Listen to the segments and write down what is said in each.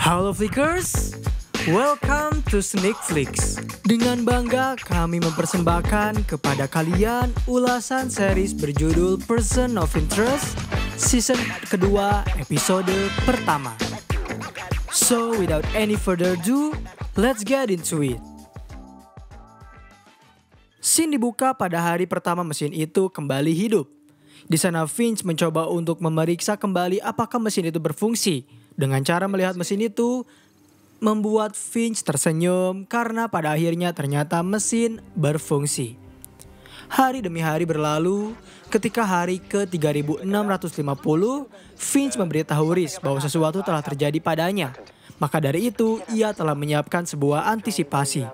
Halo Flickers, welcome to Sneak Flicks. Dengan bangga kami mempersembahkan kepada kalian ulasan series berjudul Person of Interest season kedua episode pertama. So without any further ado, let's get into it. Scene dibuka pada hari pertama mesin itu kembali hidup. Di sana Finch mencoba untuk memeriksa kembali apakah mesin itu berfungsi dengan cara melihat mesin itu, membuat Finch tersenyum karena pada akhirnya ternyata mesin berfungsi. Hari demi hari berlalu, ketika hari ke-3650, Finch memberitahu Riz bahwa sesuatu telah terjadi padanya. Maka dari itu, ia telah menyiapkan sebuah antisipasi.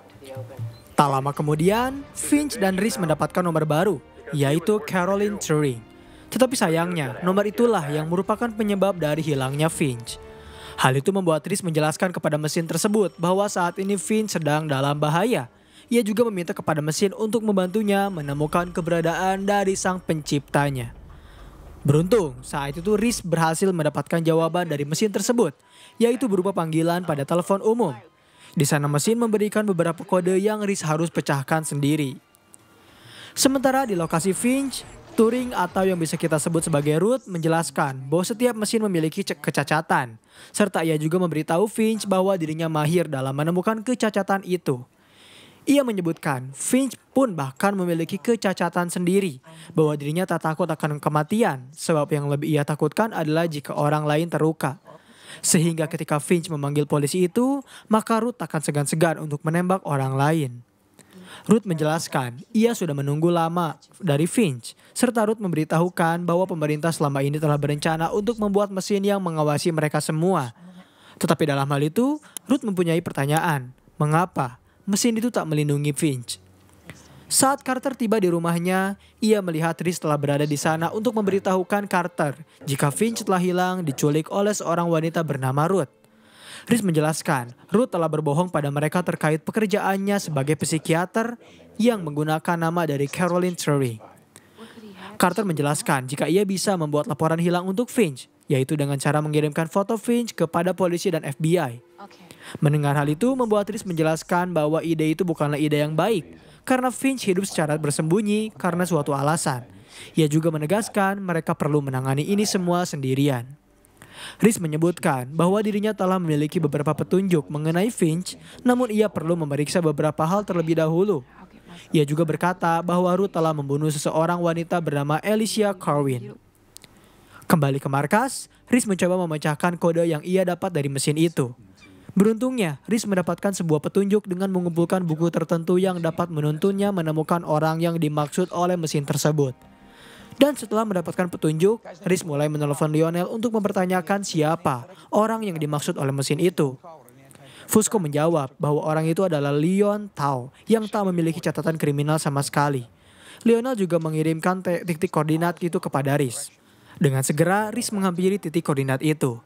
Tak lama kemudian, Finch dan Riz mendapatkan nomor baru, yaitu Caroline Turing. Tetapi sayangnya, nomor itulah yang merupakan penyebab dari hilangnya Finch. Hal itu membuat Tris menjelaskan kepada mesin tersebut bahwa saat ini Finn sedang dalam bahaya. Ia juga meminta kepada mesin untuk membantunya menemukan keberadaan dari sang penciptanya. Beruntung, saat itu Riz berhasil mendapatkan jawaban dari mesin tersebut, yaitu berupa panggilan pada telepon umum. Di sana mesin memberikan beberapa kode yang Riz harus pecahkan sendiri. Sementara di lokasi Finch, Turing atau yang bisa kita sebut sebagai Ruth menjelaskan bahwa setiap mesin memiliki kecacatan, serta ia juga memberitahu Finch bahwa dirinya mahir dalam menemukan kecacatan itu. Ia menyebutkan Finch pun bahkan memiliki kecacatan sendiri bahwa dirinya tak takut akan kematian sebab yang lebih ia takutkan adalah jika orang lain terluka. Sehingga ketika Finch memanggil polisi itu, maka Ruth akan segan-segan untuk menembak orang lain. Ruth menjelaskan, ia sudah menunggu lama dari Finch, serta Ruth memberitahukan bahwa pemerintah selama ini telah berencana untuk membuat mesin yang mengawasi mereka semua. Tetapi dalam hal itu, Ruth mempunyai pertanyaan, mengapa mesin itu tak melindungi Finch? Saat Carter tiba di rumahnya, ia melihat Riz telah berada di sana untuk memberitahukan Carter jika Finch telah hilang diculik oleh seorang wanita bernama Ruth. Riz menjelaskan, Ruth telah berbohong pada mereka terkait pekerjaannya sebagai psikiater yang menggunakan nama dari Carolyn Terry. Carter menjelaskan jika ia bisa membuat laporan hilang untuk Finch, yaitu dengan cara mengirimkan foto Finch kepada polisi dan FBI. Mendengar hal itu membuat Riz menjelaskan bahwa ide itu bukanlah ide yang baik, karena Finch hidup secara bersembunyi karena suatu alasan. Ia juga menegaskan mereka perlu menangani ini semua sendirian. Riz menyebutkan bahwa dirinya telah memiliki beberapa petunjuk mengenai Finch, namun ia perlu memeriksa beberapa hal terlebih dahulu. Ia juga berkata bahwa Ruth telah membunuh seseorang wanita bernama Alicia Carwin. Kembali ke markas, Riz mencoba memecahkan kode yang ia dapat dari mesin itu. Beruntungnya, Riz mendapatkan sebuah petunjuk dengan mengumpulkan buku tertentu yang dapat menuntunnya menemukan orang yang dimaksud oleh mesin tersebut. Dan setelah mendapatkan petunjuk, Riz mulai menelpon Lionel untuk mempertanyakan siapa orang yang dimaksud oleh mesin itu. Fusco menjawab bahwa orang itu adalah Leon Tao yang tak memiliki catatan kriminal sama sekali. Lionel juga mengirimkan titik koordinat itu kepada Riz. Dengan segera, Riz menghampiri titik koordinat itu.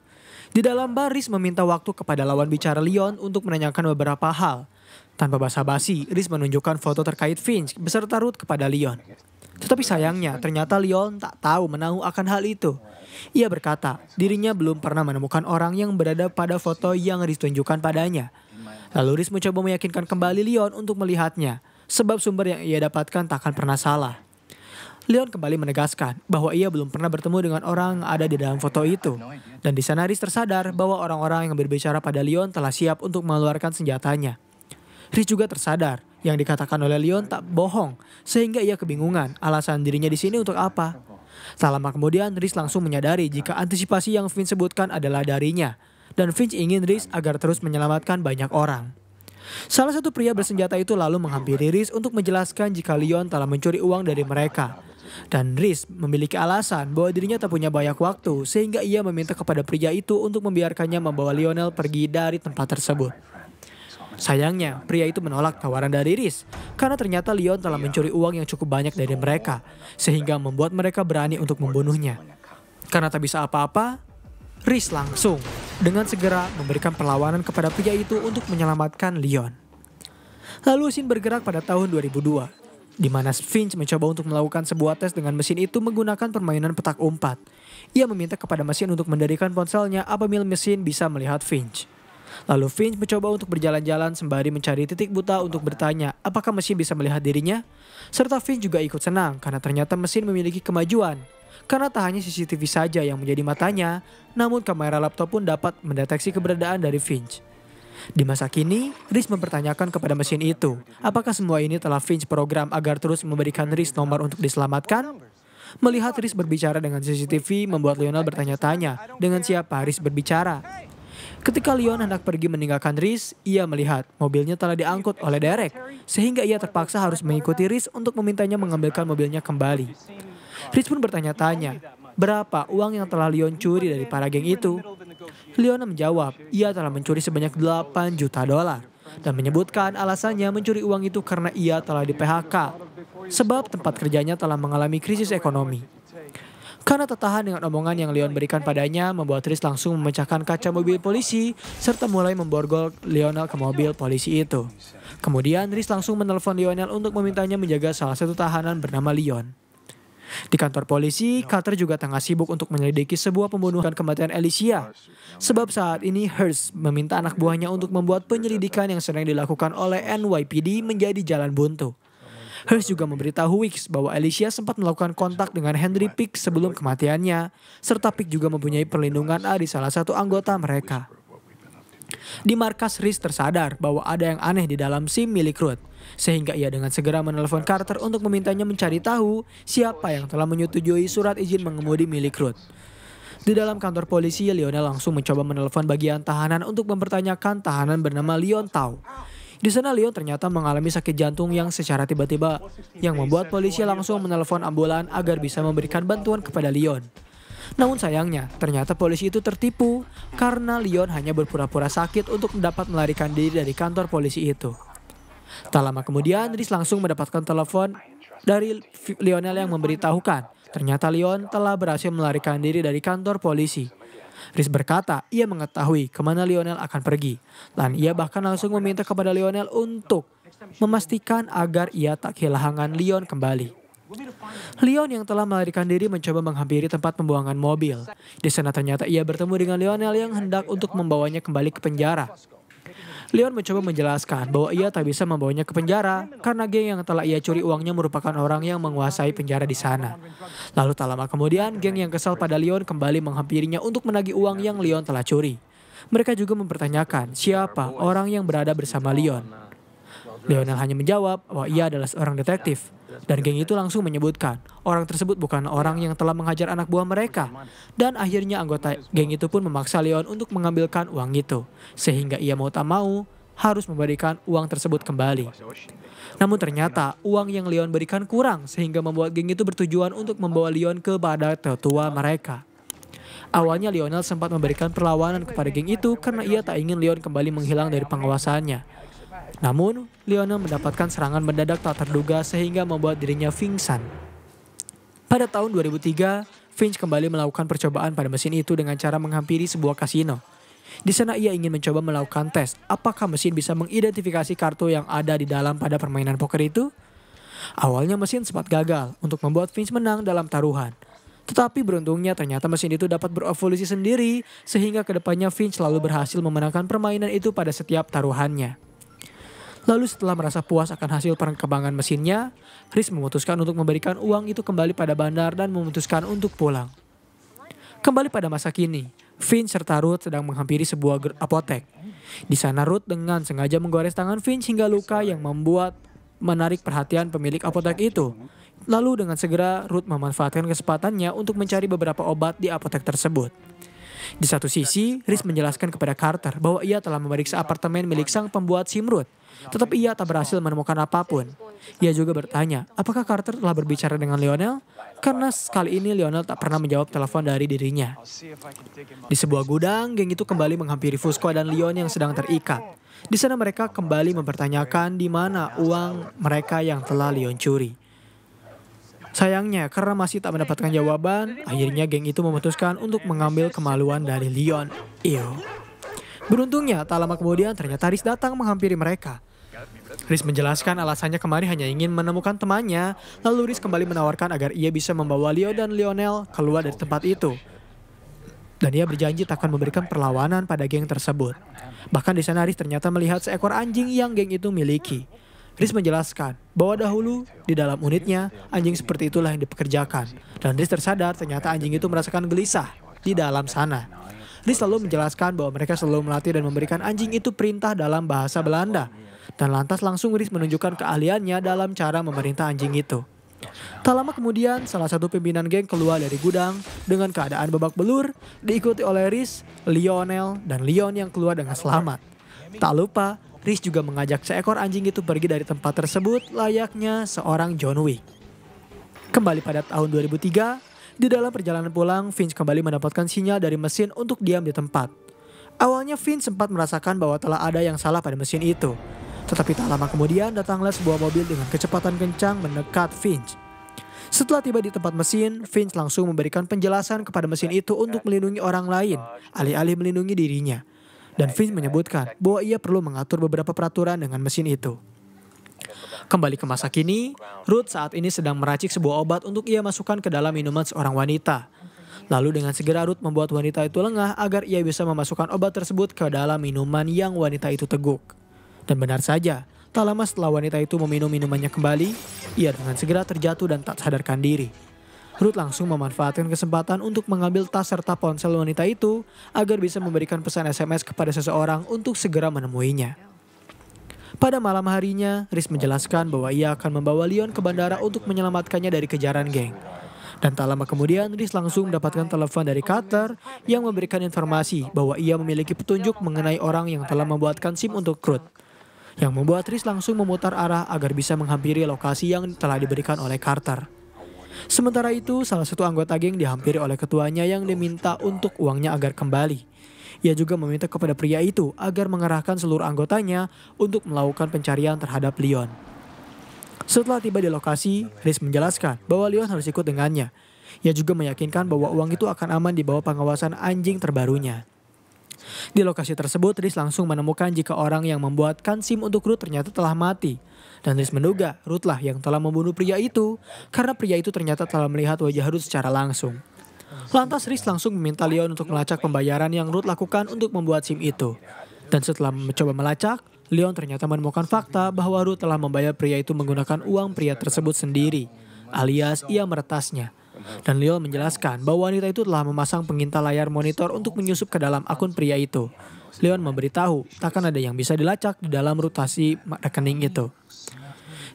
Di dalam bar, Riz meminta waktu kepada lawan bicara Leon untuk menanyakan beberapa hal. Tanpa basa-basi, Riz menunjukkan foto terkait Finch beserta Ruth kepada Leon. Tetapi sayangnya, ternyata Leon tak tahu menahu akan hal itu. Ia berkata, dirinya belum pernah menemukan orang yang berada pada foto yang Riz padanya. Lalu Riz mencoba meyakinkan kembali Leon untuk melihatnya, sebab sumber yang ia dapatkan takkan pernah salah. Leon kembali menegaskan bahwa ia belum pernah bertemu dengan orang yang ada di dalam foto itu. Dan di sana Riz tersadar bahwa orang-orang yang berbicara pada Leon telah siap untuk mengeluarkan senjatanya. Riz juga tersadar yang dikatakan oleh Leon tak bohong, sehingga ia kebingungan alasan dirinya di sini untuk apa. Tak lama kemudian, Riz langsung menyadari jika antisipasi yang Vince sebutkan adalah darinya, dan Vince ingin Riz agar terus menyelamatkan banyak orang. Salah satu pria bersenjata itu lalu menghampiri Riz untuk menjelaskan jika Leon telah mencuri uang dari mereka. Dan Riz memiliki alasan bahwa dirinya tak punya banyak waktu sehingga ia meminta kepada pria itu untuk membiarkannya membawa Lionel pergi dari tempat tersebut. Sayangnya, pria itu menolak tawaran dari Riz karena ternyata Leon telah mencuri uang yang cukup banyak dari mereka sehingga membuat mereka berani untuk membunuhnya. Karena tak bisa apa-apa, Riz langsung dengan segera memberikan perlawanan kepada pria itu untuk menyelamatkan Leon. Lalu Sin bergerak pada tahun 2002 di mana Finch mencoba untuk melakukan sebuah tes dengan mesin itu menggunakan permainan petak umpat. Ia meminta kepada mesin untuk mendirikan ponselnya apabila mesin bisa melihat Finch. Lalu Finch mencoba untuk berjalan-jalan sembari mencari titik buta untuk bertanya apakah mesin bisa melihat dirinya. Serta Finch juga ikut senang karena ternyata mesin memiliki kemajuan. Karena tak hanya CCTV saja yang menjadi matanya, namun kamera laptop pun dapat mendeteksi keberadaan dari Finch. Di masa kini, Riz mempertanyakan kepada mesin itu, apakah semua ini telah Finch program agar terus memberikan Riz nomor untuk diselamatkan? Melihat Riz berbicara dengan CCTV membuat Lionel bertanya-tanya dengan siapa Riz berbicara. Ketika Leon hendak pergi meninggalkan Riz, ia melihat mobilnya telah diangkut oleh Derek, sehingga ia terpaksa harus mengikuti Riz untuk memintanya mengambilkan mobilnya kembali. Riz pun bertanya-tanya, berapa uang yang telah Leon curi dari para geng itu? Leon menjawab, ia telah mencuri sebanyak 8 juta dolar dan menyebutkan alasannya mencuri uang itu karena ia telah di PHK sebab tempat kerjanya telah mengalami krisis ekonomi. Karena tertahan dengan omongan yang Leon berikan padanya, membuat Tris langsung memecahkan kaca mobil polisi serta mulai memborgol Lionel ke mobil polisi itu. Kemudian Tris langsung menelpon Lionel untuk memintanya menjaga salah satu tahanan bernama Leon. Di kantor polisi, Carter juga tengah sibuk untuk menyelidiki sebuah pembunuhan kematian Alicia. Sebab saat ini Hearst meminta anak buahnya untuk membuat penyelidikan yang sedang dilakukan oleh NYPD menjadi jalan buntu. Hearst juga memberitahu Wicks bahwa Alicia sempat melakukan kontak dengan Henry Pick sebelum kematiannya, serta Pick juga mempunyai perlindungan A di salah satu anggota mereka. Di markas Riz tersadar bahwa ada yang aneh di dalam SIM milik Ruth, sehingga ia dengan segera menelpon Carter untuk memintanya mencari tahu siapa yang telah menyetujui surat izin mengemudi milik Ruth. Di dalam kantor polisi, Lionel langsung mencoba menelpon bagian tahanan untuk mempertanyakan tahanan bernama Leon Tau. Di sana Leon ternyata mengalami sakit jantung yang secara tiba-tiba yang membuat polisi langsung menelepon ambulan agar bisa memberikan bantuan kepada Leon. Namun sayangnya, ternyata polisi itu tertipu karena Leon hanya berpura-pura sakit untuk dapat melarikan diri dari kantor polisi itu. Tak lama kemudian, Riz langsung mendapatkan telepon dari Lionel yang memberitahukan Ternyata Leon telah berhasil melarikan diri dari kantor polisi. Riz berkata ia mengetahui kemana Lionel akan pergi. Dan ia bahkan langsung meminta kepada Lionel untuk memastikan agar ia tak kehilangan Leon kembali. Leon yang telah melarikan diri mencoba menghampiri tempat pembuangan mobil. Di sana ternyata ia bertemu dengan Lionel yang hendak untuk membawanya kembali ke penjara. Leon mencoba menjelaskan bahwa ia tak bisa membawanya ke penjara karena geng yang telah ia curi uangnya merupakan orang yang menguasai penjara di sana. Lalu tak lama kemudian, geng yang kesal pada Leon kembali menghampirinya untuk menagih uang yang Leon telah curi. Mereka juga mempertanyakan siapa orang yang berada bersama Leon. Lionel hanya menjawab bahwa ia adalah seorang detektif. Dan geng itu langsung menyebutkan, orang tersebut bukan orang yang telah menghajar anak buah mereka. Dan akhirnya anggota geng itu pun memaksa Leon untuk mengambilkan uang itu. Sehingga ia mau tak mau harus memberikan uang tersebut kembali. Namun ternyata uang yang Leon berikan kurang sehingga membuat geng itu bertujuan untuk membawa Leon kepada tetua mereka. Awalnya Lionel sempat memberikan perlawanan kepada geng itu karena ia tak ingin Leon kembali menghilang dari pengawasannya. Namun, Leona mendapatkan serangan mendadak tak terduga sehingga membuat dirinya pingsan. Pada tahun 2003, Finch kembali melakukan percobaan pada mesin itu dengan cara menghampiri sebuah kasino. Di sana ia ingin mencoba melakukan tes apakah mesin bisa mengidentifikasi kartu yang ada di dalam pada permainan poker itu. Awalnya mesin sempat gagal untuk membuat Finch menang dalam taruhan. Tetapi beruntungnya ternyata mesin itu dapat berevolusi sendiri sehingga kedepannya Finch selalu berhasil memenangkan permainan itu pada setiap taruhannya. Lalu setelah merasa puas akan hasil perkembangan mesinnya, Chris memutuskan untuk memberikan uang itu kembali pada bandar dan memutuskan untuk pulang. Kembali pada masa kini, Finch serta Ruth sedang menghampiri sebuah apotek. Di sana Ruth dengan sengaja menggores tangan Finch hingga luka yang membuat menarik perhatian pemilik apotek itu. Lalu dengan segera Ruth memanfaatkan kesempatannya untuk mencari beberapa obat di apotek tersebut. Di satu sisi, Riz menjelaskan kepada Carter bahwa ia telah memeriksa apartemen milik sang pembuat SIM Ruth tetapi ia tak berhasil menemukan apapun. Ia juga bertanya, apakah Carter telah berbicara dengan Lionel? Karena sekali ini Lionel tak pernah menjawab telepon dari dirinya. Di sebuah gudang, geng itu kembali menghampiri Fusco dan Leon yang sedang terikat. Di sana mereka kembali mempertanyakan di mana uang mereka yang telah Leon curi. Sayangnya, karena masih tak mendapatkan jawaban, akhirnya geng itu memutuskan untuk mengambil kemaluan dari Leon. Ew. Beruntungnya, tak lama kemudian ternyata Riz datang menghampiri mereka. Riz menjelaskan alasannya kemari hanya ingin menemukan temannya, lalu Riz kembali menawarkan agar ia bisa membawa Leo dan Lionel keluar dari tempat itu. Dan ia berjanji tak akan memberikan perlawanan pada geng tersebut. Bahkan di sana Riz ternyata melihat seekor anjing yang geng itu miliki. Riz menjelaskan bahwa dahulu di dalam unitnya anjing seperti itulah yang dipekerjakan. Dan Riz tersadar ternyata anjing itu merasakan gelisah di dalam sana. Riz selalu menjelaskan bahwa mereka selalu melatih dan memberikan anjing itu perintah dalam bahasa Belanda dan lantas langsung Riz menunjukkan keahliannya dalam cara memerintah anjing itu. Tak lama kemudian, salah satu pimpinan geng keluar dari gudang dengan keadaan babak belur, diikuti oleh Riz, Lionel, dan Leon yang keluar dengan selamat. Tak lupa, Riz juga mengajak seekor anjing itu pergi dari tempat tersebut layaknya seorang John Wick. Kembali pada tahun 2003, di dalam perjalanan pulang, Finch kembali mendapatkan sinyal dari mesin untuk diam di tempat. Awalnya Finch sempat merasakan bahwa telah ada yang salah pada mesin itu, tetapi tak lama kemudian datanglah sebuah mobil dengan kecepatan kencang mendekat Finch. Setelah tiba di tempat mesin, Finch langsung memberikan penjelasan kepada mesin itu untuk melindungi orang lain, alih-alih melindungi dirinya. Dan Finch menyebutkan bahwa ia perlu mengatur beberapa peraturan dengan mesin itu. Kembali ke masa kini, Ruth saat ini sedang meracik sebuah obat untuk ia masukkan ke dalam minuman seorang wanita. Lalu dengan segera Ruth membuat wanita itu lengah agar ia bisa memasukkan obat tersebut ke dalam minuman yang wanita itu teguk. Dan benar saja, tak lama setelah wanita itu meminum minumannya kembali, ia dengan segera terjatuh dan tak sadarkan diri. Ruth langsung memanfaatkan kesempatan untuk mengambil tas serta ponsel wanita itu agar bisa memberikan pesan SMS kepada seseorang untuk segera menemuinya. Pada malam harinya, Riz menjelaskan bahwa ia akan membawa Leon ke bandara untuk menyelamatkannya dari kejaran geng. Dan tak lama kemudian, Riz langsung mendapatkan telepon dari Carter yang memberikan informasi bahwa ia memiliki petunjuk mengenai orang yang telah membuatkan SIM untuk Ruth yang membuat Riz langsung memutar arah agar bisa menghampiri lokasi yang telah diberikan oleh Carter. Sementara itu, salah satu anggota geng dihampiri oleh ketuanya yang diminta untuk uangnya agar kembali. Ia juga meminta kepada pria itu agar mengerahkan seluruh anggotanya untuk melakukan pencarian terhadap Leon. Setelah tiba di lokasi, Riz menjelaskan bahwa Leon harus ikut dengannya. Ia juga meyakinkan bahwa uang itu akan aman di bawah pengawasan anjing terbarunya. Di lokasi tersebut, Riz langsung menemukan jika orang yang membuatkan SIM untuk Ruth ternyata telah mati. Dan Riz menduga Ruth lah yang telah membunuh pria itu karena pria itu ternyata telah melihat wajah Ruth secara langsung. Lantas Riz langsung meminta Leon untuk melacak pembayaran yang Ruth lakukan untuk membuat SIM itu. Dan setelah mencoba melacak, Leon ternyata menemukan fakta bahwa Ruth telah membayar pria itu menggunakan uang pria tersebut sendiri, alias ia meretasnya. Dan Leo menjelaskan bahwa wanita itu telah memasang pengintai layar monitor untuk menyusup ke dalam akun pria itu. Leon memberitahu, takkan ada yang bisa dilacak di dalam rotasi rekening itu.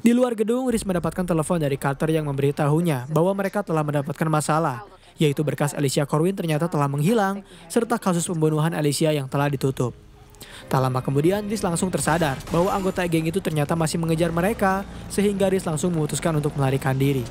Di luar gedung, Riz mendapatkan telepon dari Carter yang memberitahunya bahwa mereka telah mendapatkan masalah, yaitu berkas Alicia Corwin ternyata telah menghilang, serta kasus pembunuhan Alicia yang telah ditutup. Tak lama kemudian, Riz langsung tersadar bahwa anggota geng itu ternyata masih mengejar mereka, sehingga Riz langsung memutuskan untuk melarikan diri.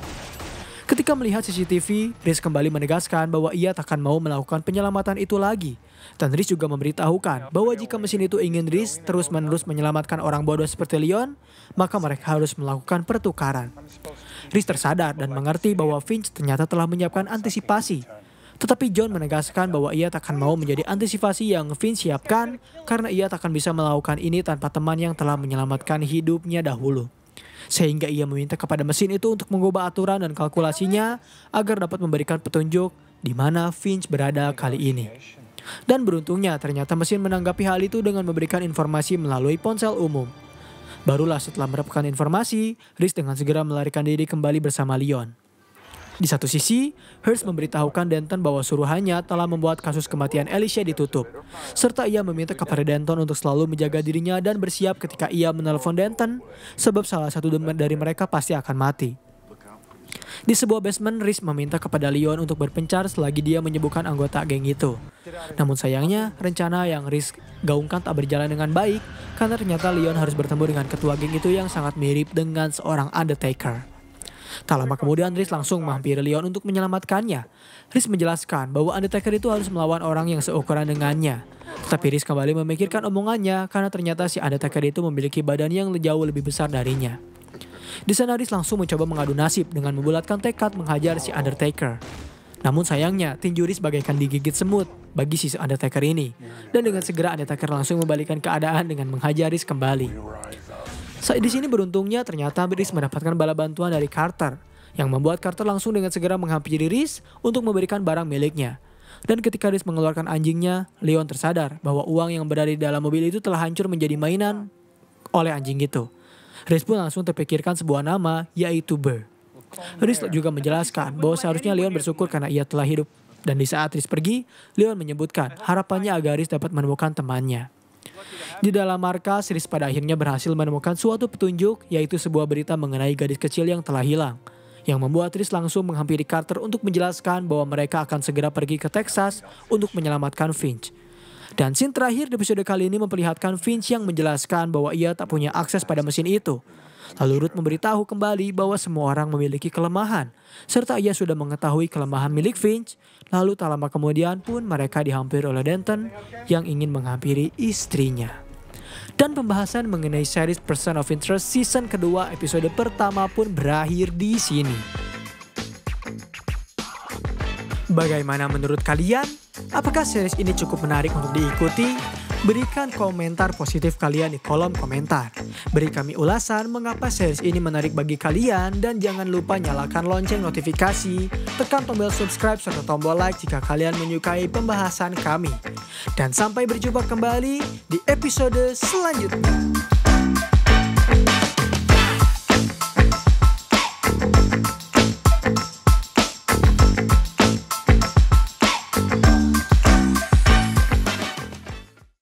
Ketika melihat CCTV, Riz kembali menegaskan bahwa ia takkan mau melakukan penyelamatan itu lagi. Dan Riz juga memberitahukan bahwa jika mesin itu ingin Riz terus-menerus menyelamatkan orang bodoh seperti Leon, maka mereka harus melakukan pertukaran. Riz tersadar dan mengerti bahwa Finch ternyata telah menyiapkan antisipasi. Tetapi John menegaskan bahwa ia takkan mau menjadi antisipasi yang Finch siapkan karena ia takkan bisa melakukan ini tanpa teman yang telah menyelamatkan hidupnya dahulu sehingga ia meminta kepada mesin itu untuk mengubah aturan dan kalkulasinya agar dapat memberikan petunjuk di mana Finch berada kali ini. Dan beruntungnya ternyata mesin menanggapi hal itu dengan memberikan informasi melalui ponsel umum. Barulah setelah mendapatkan informasi, Riz dengan segera melarikan diri kembali bersama Leon. Di satu sisi, Hertz memberitahukan Denton bahwa suruhannya telah membuat kasus kematian Alicia ditutup, serta ia meminta kepada Denton untuk selalu menjaga dirinya dan bersiap ketika ia menelpon Denton, sebab salah satu dari mereka pasti akan mati. Di sebuah basement, Riz meminta kepada Leon untuk berpencar selagi dia menyembuhkan anggota geng itu. Namun sayangnya, rencana yang Riz gaungkan tak berjalan dengan baik karena ternyata Leon harus bertemu dengan ketua geng itu yang sangat mirip dengan seorang Undertaker. Tak lama kemudian Riz langsung menghampiri Leon untuk menyelamatkannya. Riz menjelaskan bahwa Undertaker itu harus melawan orang yang seukuran dengannya. Tapi Riz kembali memikirkan omongannya karena ternyata si Undertaker itu memiliki badan yang jauh lebih besar darinya. Di sana Riz langsung mencoba mengadu nasib dengan membulatkan tekad menghajar si Undertaker. Namun sayangnya, tinju Riz bagaikan digigit semut bagi si Undertaker ini. Dan dengan segera Undertaker langsung membalikkan keadaan dengan menghajar Riz kembali. Saat di sini beruntungnya ternyata Riz mendapatkan bala bantuan dari Carter, yang membuat Carter langsung dengan segera menghampiri Riz untuk memberikan barang miliknya. Dan ketika Riz mengeluarkan anjingnya, Leon tersadar bahwa uang yang berada di dalam mobil itu telah hancur menjadi mainan oleh anjing itu. Riz pun langsung terpikirkan sebuah nama, yaitu Burr. Riz juga menjelaskan bahwa seharusnya Leon bersyukur karena ia telah hidup. Dan di saat Riz pergi, Leon menyebutkan harapannya agar Riz dapat menemukan temannya. Di dalam markas, Riz pada akhirnya berhasil menemukan suatu petunjuk, yaitu sebuah berita mengenai gadis kecil yang telah hilang. Yang membuat Riz langsung menghampiri Carter untuk menjelaskan bahwa mereka akan segera pergi ke Texas untuk menyelamatkan Finch. Dan scene terakhir di episode kali ini memperlihatkan Finch yang menjelaskan bahwa ia tak punya akses pada mesin itu. Lalu Ruth memberitahu kembali bahwa semua orang memiliki kelemahan, serta ia sudah mengetahui kelemahan milik Finch. Lalu tak lama kemudian pun mereka dihampiri oleh Denton yang ingin menghampiri istrinya. Dan pembahasan mengenai series Person of Interest season kedua episode pertama pun berakhir di sini. Bagaimana menurut kalian? Apakah series ini cukup menarik untuk diikuti? Berikan komentar positif kalian di kolom komentar. Beri kami ulasan mengapa series ini menarik bagi kalian dan jangan lupa nyalakan lonceng notifikasi, tekan tombol subscribe serta tombol like jika kalian menyukai pembahasan kami. Dan sampai berjumpa kembali di episode selanjutnya.